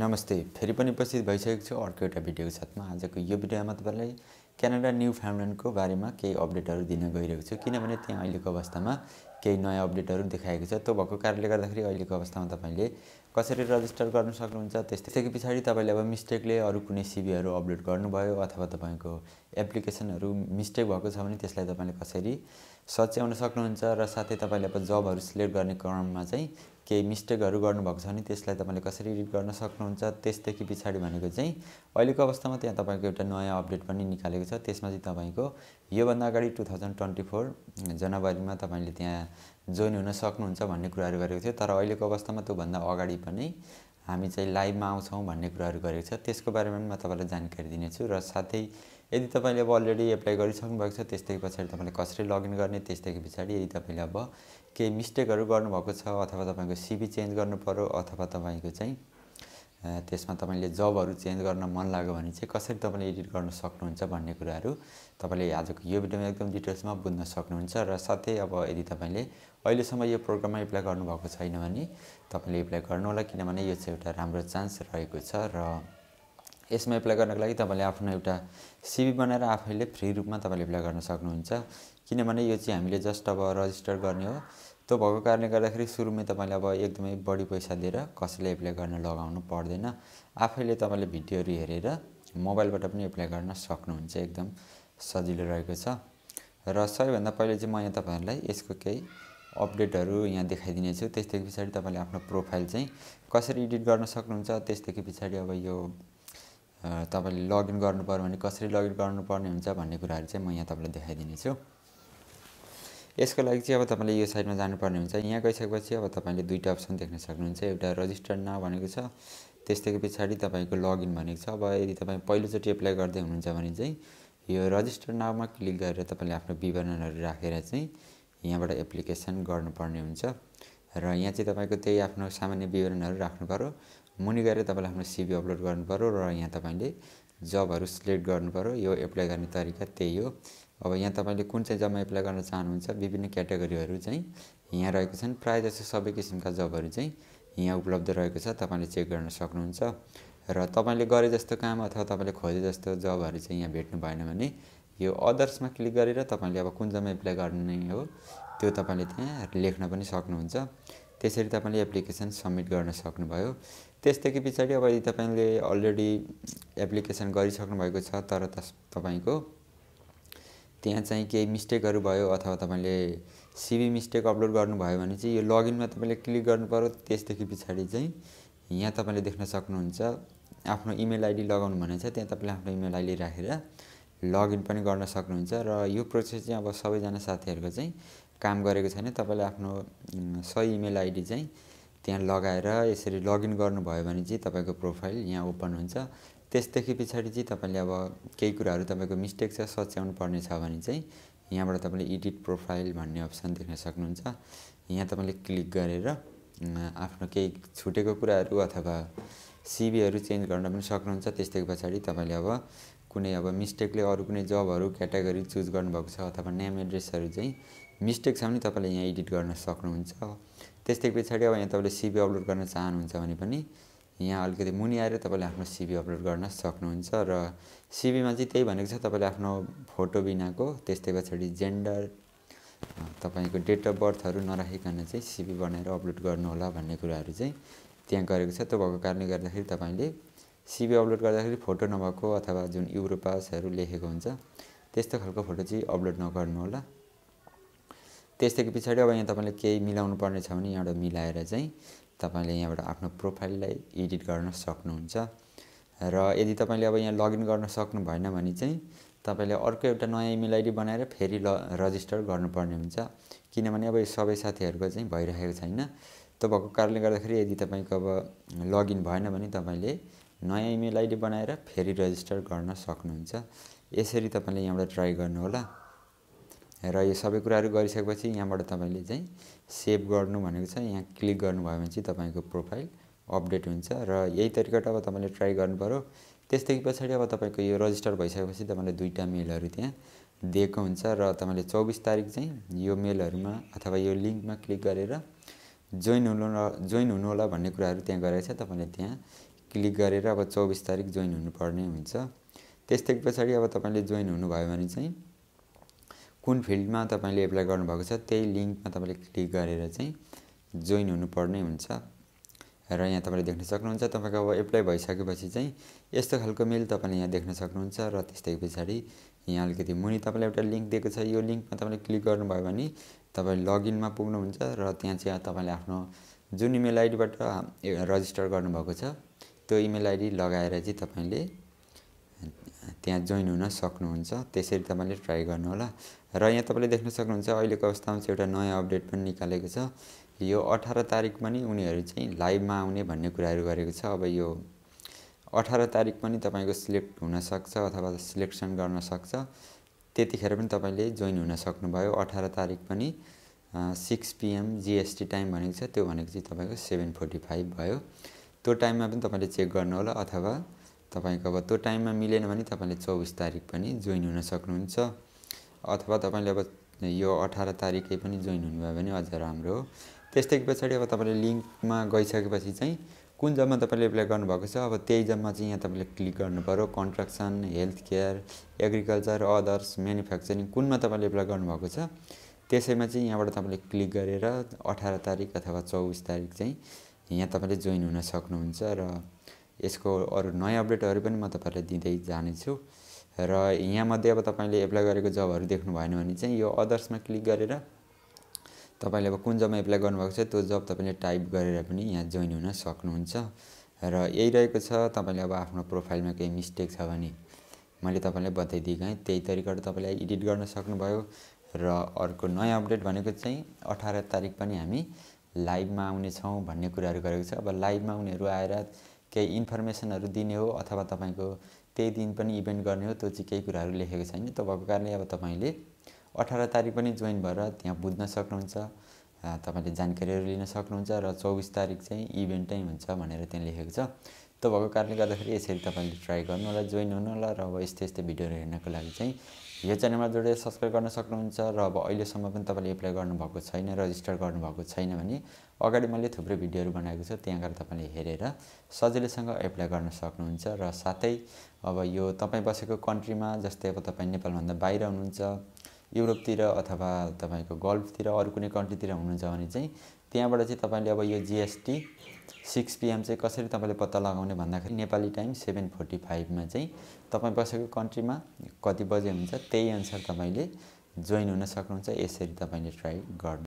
नमस्ते फेरि पनि उपस्थित भइसकेको छु अर्को एउटा भिडियोको साथमा आजको यो भिडियोमा तपाईँलाई क्यानाडा न्यू फ्यामिल्यान्डको बारेमा केही अपडेटहरू दिन गइरहेको छु किनभने त्यहाँ अहिलेको अवस्थामा केही नयाँ अपडेटहरू देखाएको छ त्यो भएको कारणले गर्दाखेरि अहिलेको अवस्थामा तपाईँले कसरी रजिस्टर गर्न सक्नुहुन्छ त्यसदेखि पछाडि तपाईँले अब मिस्टेकले अरू कुनै सिबीहरू अपलोड गर्नुभयो अथवा तपाईँको एप्लिकेसनहरू मिस्टेक भएको छ भने त्यसलाई तपाईँले कसरी सच्याउन सक्नुहुन्छ र साथै तपाईँले अब जबहरू सिलेक्ट गर्ने क्रममा चाहिँ केही मिस्टेकहरू गर्नुभएको छ भने त्यसलाई तपाईँले कसरी रिप गर्न सक्नुहुन्छ त्यसदेखि पछाडि भनेको चाहिँ अहिलेको अवस्थामा त्यहाँ तपाईँको एउटा नयाँ अपडेट पनि निकालेको छ त्यसमा चाहिँ तपाईँको योभन्दा अगाडि टु थाउजन्ड ट्वेन्टी फोर जनवरीमा तपाईँले त्यहाँ जोइन हुन सक्नुहुन्छ भन्ने कुराहरू गरेको थियो तर अहिलेको अवस्थामा त्योभन्दा अगाडि पनि हामी चाहिँ लाइभमा आउँछौँ भन्ने कुराहरू गरेको छ त्यसको बारेमा पनि म तपाईँलाई जानकारी दिनेछु र साथै यदि तपाईँले अब अलरेडी एप्लाई गरिसक्नु भएको छ त्यसदेखि पछाडि तपाईँले कसरी लगइन गर्ने त्यसदेखि पछाडि यदि तपाईँले अब केही मिस्टेकहरू गर्नुभएको छ अथवा तपाईँको सिबी चेन्ज गर्नु पऱ्यो अथवा तपाईँको चाहिँ त्यसमा तपाईँले जबहरू चेन्ज गर्न मन लाग्यो भने चाहिँ कसरी तपाईँले एडिट गर्न सक्नुहुन्छ भन्ने कुराहरू तपाईँले आजको यो भिडियोमा एकदम डिटेल्समा बुझ्न सक्नुहुन्छ र साथै अब यदि तपाईँले अहिलेसम्म यो प्रोग्राममा एप्लाई गर्नुभएको छैन भने तपाईँले एप्लाई होला किनभने यो चाहिँ एउटा राम्रो चान्स रहेको छ र यसमा एप्लाई गर्नको लागि तपाईँले आफ्नो एउटा सिबी बनाएर आफैले फ्री रूपमा तपाईँले एप्लाई गर्न सक्नुहुन्छ किनभने यो चाहिँ हामीले जस्ट अब रजिस्टर गर्ने हो त्यो भएको कारणले गर्दाखेरि सुरुमै तपाईँले अब एकदमै बढी पैसा दिएर कसैले एप्लाई गर्न लगाउनु पर्दैन आफैले तपाईँले भिडियोहरू हेरेर मोबाइलबाट पनि एप्लाई गर्न सक्नुहुन्छ एकदम सजिलो रहेको छ र सबैभन्दा पहिले चाहिँ म यहाँ तपाईँहरूलाई यसको केही अपडेटहरू यहाँ देखाइदिनेछु त्यसदेखि पछाडि तपाईँले आफ्नो प्रोफाइल चाहिँ कसरी एडिट गर्न सक्नुहुन्छ त्यसदेखि पछाडि अब यो तपाईँले लगइन गर्नुपऱ्यो भने कसरी लगइन गर्नुपर्ने हुन्छ भन्ने कुराहरू चाहिँ म यहाँ तपाईँलाई देखाइदिनेछु यसको लागि चाहिँ अब तपाईँले यो साइडमा जानुपर्ने हुन्छ यहाँ गइसकेपछि अब तपाईँले दुईवटा अप्सन देख्न सक्नुहुन्छ एउटा रजिस्टर्ड न भनेको छ त्यस्तैको पछाडि तपाईँको लगइन भनेको छ अब यदि तपाईँ पहिलोचोटि एप्लाई गर्दै हुनुहुन्छ भने चाहिँ यो रजिस्टर नाउमा क्लिक गरेर तपाईँले आफ्नो विवरणहरू राखेर चाहिँ यहाँबाट एप्लिकेसन गर्नुपर्ने हुन्छ र यहाँ चाहिँ तपाईँको त्यही आफ्नो सामान्य विवरणहरू राख्नु पऱ्यो मुनि गएर तपाईँले आफ्नो सिबी अपलोड गर्नुपऱ्यो र यहाँ तपाईँले जबहरू सिलेक्ट गर्नुपऱ्यो यो एप्लाई गर्ने तरिका त्यही हो अब यहाँ तपाईँले कुन चाहिँ जबमा एप्लाई गर्न चाहनुहुन्छ विभिन्न क्याटेगोरीहरू चाहिँ यहाँ रहेको छन् प्रायः जस्तो सबै किसिमका जबहरू चाहिँ यहाँ उपलब्ध रहेको छ तपाईँले चेक गर्न सक्नुहुन्छ र तपाईँले गरे जस्तो काम अथवा तपाईँले खोजे जस्तो जबहरू चाहिँ यहाँ भेट्नु भएन भने यो अदर्समा क्लिक गरेर तपाईँले अब कुन जबमा एप्लाई गर्ने हो त्यो तपाईँले त्यहाँ लेख्न पनि सक्नुहुन्छ त्यसरी तपाईँले एप्लिकेसन सब्मिट गर्न सक्नुभयो त्यस्तै पछाडि अब यदि तपाईँले अलरेडी एप्लिकेसन गरिसक्नु भएको छ तर तपाईँको त्यहाँ चाहिँ केही मिस्टेकहरू भयो अथवा तपाईँले सिबी मिस्टेक अपलोड गर्नुभयो भने चाहिँ यो लगइनमा तपाईँले क्लिक गर्नुपऱ्यो त्यसदेखि पछाडि चाहिँ यहाँ तपाईँले देख्न सक्नुहुन्छ आफ्नो इमेल आइडी लगाउनु भने चाहिँ त्यहाँ तपाईँले आफ्नो इमेल आइडी राखेर लगइन पनि गर्न सक्नुहुन्छ र यो प्रोसेस चाहिँ अब सबैजना साथीहरूको चाहिँ काम गरेको छैन तपाईँले आफ्नो सही इमेल आइडी चाहिँ त्यहाँ लगाएर यसरी लगइन गर्नुभयो भने चाहिँ तपाईँको प्रोफाइल यहाँ ओपन हुन्छ त्यसदेखि पछाडि चाहिँ तपाईँले अब केही कुराहरू तपाईँको मिस्टेक छ सच्याउनु पर्ने छ भने चाहिँ यहाँबाट तपाईँले एडिट प्रोफाइल भन्ने अप्सन देख्न सक्नुहुन्छ यहाँ तपाईँले क्लिक गरेर आफ्नो केही छुटेको कुराहरू अथवा सिबीहरू चेन्ज गर्न पनि सक्नुहुन्छ त्यसदेखि पछाडि तपाईँले अब कुनै अब मिस्टेकले अरू कुनै जबहरू क्याटेगोरी चुज गर्नुभएको छ अथवा नेम एड्रेसहरू चाहिँ मिस्टेक छ भने तपाईँले यहाँ एडिट गर्न सक्नुहुन्छ त्यसदेखि पछाडि अब यहाँ तपाईँले सिबी अपलोड गर्न चाहनुहुन्छ भने पनि यहाँ अलिकति मुनि आएर तपाईँले आफ्नो सिबी अपलोड गर्न सक्नुहुन्छ र सिबीमा चाहिँ त्यही भनेको छ तपाईँले आफ्नो फोटो बिनाको त्यस्तै पछाडि जेन्डर तपाईँको डेट अफ बर्थहरू नराखिकन चाहिँ सिबी बनाएर अपलोड गर्नुहोला भन्ने कुराहरू चाहिँ त्यहाँ गरेको छ त्यो भएको कारणले गर्दाखेरि तपाईँले सिबी अपलोड गर्दाखेरि फोटो नभएको अथवा जुन युरोपासहरू लेखेको हुन्छ त्यस्तो खालको फोटो चाहिँ अपलोड नगर्नुहोला त्यसदेखि पछाडि अब यहाँ तपाईँले केही मिलाउनु पर्ने छ भने यहाँबाट मिलाएर चाहिँ तपाईँले यहाँबाट आफ्नो प्रोफाइललाई एडिट गर्न सक्नुहुन्छ र यदि तपाईँले अब यहाँ लगइन गर्न सक्नु भएन भने चाहिँ तपाईँले अर्को एउटा नयाँ इमेल आइडी बनाएर फेरि ल रजिस्टर गर्नुपर्ने हुन्छ किनभने अब यो सबै साथीहरूको चाहिँ भइरहेको छैन त्यो भएको कारणले गर्दाखेरि यदि तपाईँको अब लगइन भएन भने तपाईँले नयाँ इमेल आइडी बनाएर फेरि रजिस्टर गर्न सक्नुहुन्छ यसरी तपाईँले यहाँबाट ट्राई गर्नुहोला र यो सबै कुराहरू गरिसकेपछि यहाँबाट तपाईँले चाहिँ सेभ गर्नु भनेको छ यहाँ क्लिक गर्नुभयो भने चाहिँ तपाईँको प्रोफाइल अपडेट हुन्छ र यही तरिकाबाट अब तपाईँले ट्राई गर्नुपऱ्यो त्यसदेखि पछाडि अब तपाईँको यो रजिस्टर भइसकेपछि तपाईँले दुईवटा मेलहरू त्यहाँ दिएको हुन्छ र तपाईँले चौबिस तारिक चाहिँ यो मेलहरूमा अथवा यो लिङ्कमा क्लिक गरेर जोइन हुनु जोइन हुनु होला भन्ने कुराहरू त्यहाँ गरेको छ तपाईँले त्यहाँ क्लिक गरेर अब चौबिस तारिक जोइन हुनुपर्ने हुन्छ त्यसदेखि पछाडि अब तपाईँले जोइन हुनुभयो भने चाहिँ कुन फिल्डमा तपाईँले एप्लाई गर्नुभएको छ त्यही लिङ्कमा तपाईँले क्लिक गरेर चाहिँ जोइन हुनुपर्ने हुन्छ र यहाँ तपाईँले देख्न सक्नुहुन्छ तपाईँको अब एप्लाई भइसकेपछि चाहिँ यस्तो खालको मेल तपाईँले यहाँ देख्न सक्नुहुन्छ र त्यस्तै पछाडि यहाँ अलिकति मुनि तपाईँलाई एउटा लिङ्क दिएको छ यो लिङ्कमा तपाईँले क्लिक गर्नुभयो भने तपाईँ लगइनमा पुग्नुहुन्छ र त्यहाँ चाहिँ तपाईँले आफ्नो जुन इमेल आइडीबाट रजिस्टर गर्नुभएको छ त्यो इमेल आइडी लगाएर चाहिँ तपाईँले त्यहाँ जोइन हुन सक्नुहुन्छ त्यसरी तपाईँले ट्राई गर्नुहोला र यहाँ तपाईँले देख्न सक्नुहुन्छ अहिलेको अवस्थामा चाहिँ एउटा नयाँ अपडेट पनि निकालेको छ यो अठार तारिक पनि उनीहरू चाहिँ लाइभमा आउने भन्ने कुराहरू गरेको छ अब यो अठार तारिक पनि तपाईँको सिलेक्ट हुनसक्छ अथवा सिलेक्सन गर्न सक्छ त्यतिखेर पनि तपाईँले जोइन हुन सक्नुभयो अठार तारिक पनि सिक्स पिएम जिएसटी टाइम भनेको छ त्यो भनेको चाहिँ तपाईँको सेभेन फोर्टी फाइभ भयो त्यो टाइममा पनि तपाईँले चेक गर्नुहोला अथवा तपाईँको अब त्यो टाइममा मिलेन भने तपाईँले चौबिस तारिक पनि जोइन हुन सक्नुहुन्छ अथवा तपाईँले अब यो अठार तारिकै पनि जोइन हुनुभयो भने अझ राम्रो हो त्यस्तै पछाडि अब तपाईँले लिङ्कमा गइसकेपछि चाहिँ कुन जम्मा तपाईँले एप्लाई गर्नुभएको छ अब त्यही जम्मा चाहिँ यहाँ तपाईँले क्लिक पऱ्यो construction health care agriculture others manufacturing कुनमा तपाईँले एप्लाई गर्नुभएको छ त्यसैमा चाहिँ यहाँबाट तपाईँले क्लिक गरेर अठार तारिक अथवा चौबिस तारिक चाहिँ यहाँ तपाईँले जोइन हुन सक्नुहुन्छ र यसको अरू नयाँ अपडेटहरू पनि म तपाईँलाई दिँदै जानेछु र यहाँमध्ये अब तपाईँले एप्लाई गरेको जबहरू देख्नु भएन भने चाहिँ यो अदर्समा क्लिक गरेर तपाईँले अब कुन जबमा एप्लाई गर्नुभएको छ त्यो जब तपाईँले टाइप गरेर पनि यहाँ जोइन हुन सक्नुहुन्छ र यही रहेको छ तपाईँले अब आफ्नो प्रोफाइलमा केही मिस्टेक छ भने मैले तपाईँलाई बताइदिएको है त्यही तरिकाबाट तपाईँले एडिट गर्न सक्नुभयो र अर्को नयाँ अपडेट भनेको चाहिँ अठार तारिक पनि हामी लाइभमा आउनेछौँ भन्ने कुराहरू गरेको छ अब लाइभमा उनीहरू आएर केही इन्फर्मेसनहरू दिने हो अथवा तपाईँको त्यही दिन पनि इभेन्ट गर्ने हो त्यो चाहिँ केही कुराहरू लेखेको छैन त भएको कारणले अब तपाईँले अठार तारिक पनि जोइन भएर त्यहाँ बुझ्न सक्नुहुन्छ तपाईँले जानकारीहरू लिन सक्नुहुन्छ र चौबिस तारिक चाहिँ इभेन्टै हुन्छ भनेर त्यहाँ लेखेको छ त्यो भएको कारणले गर्दाखेरि यसरी तपाईँले ट्राई गर्नु होला जोइन हुनु होला र अब यस्तै यस्तै भिडियोहरू हेर्नको लागि चाहिँ यो च्यानलमा जोडेर सब्सक्राइब गर्न सक्नुहुन्छ र अब अहिलेसम्म पनि तपाईँले एप्लाई गर्नुभएको छैन रजिस्टर गर्नुभएको छैन भने अगाडि मैले थुप्रै भिडियोहरू बनाएको छु त्यहाँ गएर तपाईँले हेरेर सजिलैसँग एप्लाई गर्न सक्नुहुन्छ र साथै अब यो तपाईँ बसेको कन्ट्रीमा जस्तै अब तपाईँ नेपालभन्दा बाहिर हुनुहुन्छ युरोपतिर अथवा तपाईँको गल्फतिर अरू कुनै कन्ट्रीतिर हुनुहुन्छ भने चाहिँ त्यहाँबाट चाहिँ तपाईँले अब यो जिएसटी सिक्स पिएम चाहिँ कसरी तपाईँले पत्ता लगाउने भन्दाखेरि नेपाली टाइम सेभेन फोर्टी फाइभमा चाहिँ तपाईँ बसेको कन्ट्रीमा कति बजे हुन्छ त्यही अनुसार तपाईँले जोइन हुन सक्नुहुन्छ यसरी तपाईँले ट्राई गर्नु